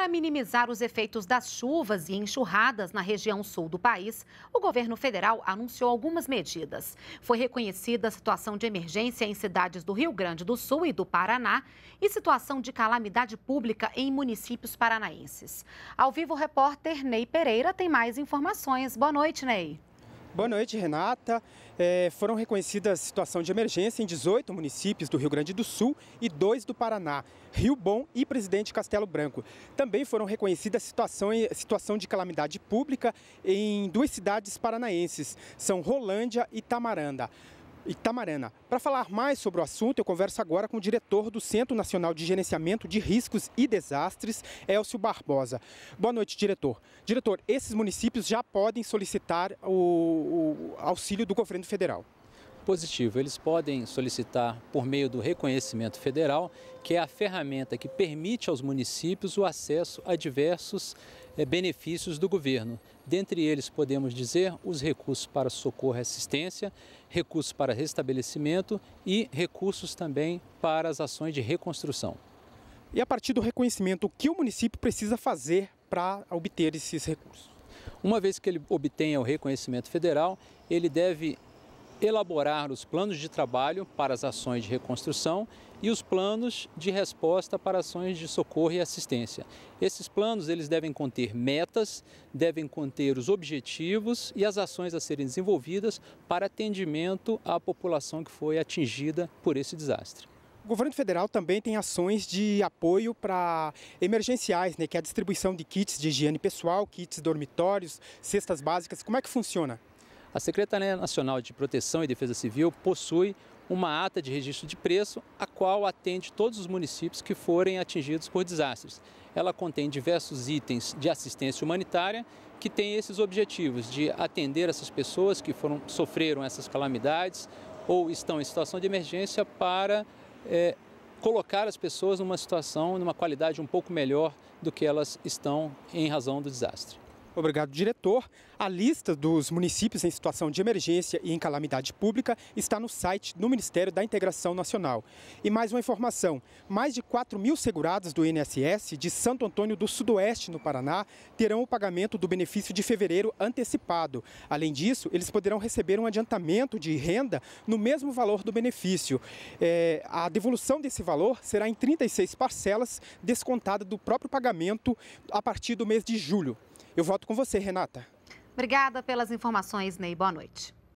Para minimizar os efeitos das chuvas e enxurradas na região sul do país, o governo federal anunciou algumas medidas. Foi reconhecida a situação de emergência em cidades do Rio Grande do Sul e do Paraná e situação de calamidade pública em municípios paranaenses. Ao vivo, o repórter Ney Pereira tem mais informações. Boa noite, Ney. Boa noite, Renata. É, foram reconhecidas situação de emergência em 18 municípios do Rio Grande do Sul e dois do Paraná, Rio Bom e Presidente Castelo Branco. Também foram reconhecidas situação, situação de calamidade pública em duas cidades paranaenses, São Rolândia e Tamaranda. Itamarana. Para falar mais sobre o assunto, eu converso agora com o diretor do Centro Nacional de Gerenciamento de Riscos e Desastres, Elcio Barbosa. Boa noite, diretor. Diretor, esses municípios já podem solicitar o, o auxílio do governo federal positivo. Eles podem solicitar por meio do reconhecimento federal, que é a ferramenta que permite aos municípios o acesso a diversos eh, benefícios do governo. Dentre eles, podemos dizer os recursos para socorro e assistência, recursos para restabelecimento e recursos também para as ações de reconstrução. E a partir do reconhecimento, o que o município precisa fazer para obter esses recursos? Uma vez que ele obtenha o reconhecimento federal, ele deve elaborar os planos de trabalho para as ações de reconstrução e os planos de resposta para ações de socorro e assistência. Esses planos eles devem conter metas, devem conter os objetivos e as ações a serem desenvolvidas para atendimento à população que foi atingida por esse desastre. O governo federal também tem ações de apoio para emergenciais, né, que é a distribuição de kits de higiene pessoal, kits dormitórios, cestas básicas. Como é que funciona? A Secretaria Nacional de Proteção e Defesa Civil possui uma ata de registro de preço, a qual atende todos os municípios que forem atingidos por desastres. Ela contém diversos itens de assistência humanitária que têm esses objetivos de atender essas pessoas que foram, sofreram essas calamidades ou estão em situação de emergência para é, colocar as pessoas numa situação, numa qualidade um pouco melhor do que elas estão em razão do desastre. Obrigado, diretor. A lista dos municípios em situação de emergência e em calamidade pública está no site do Ministério da Integração Nacional. E mais uma informação: mais de 4 mil segurados do INSS de Santo Antônio do Sudoeste, no Paraná, terão o pagamento do benefício de fevereiro antecipado. Além disso, eles poderão receber um adiantamento de renda no mesmo valor do benefício. É, a devolução desse valor será em 36 parcelas, descontada do próprio pagamento a partir do mês de julho. Eu voto com você, Renata. Obrigada pelas informações, Ney. Boa noite.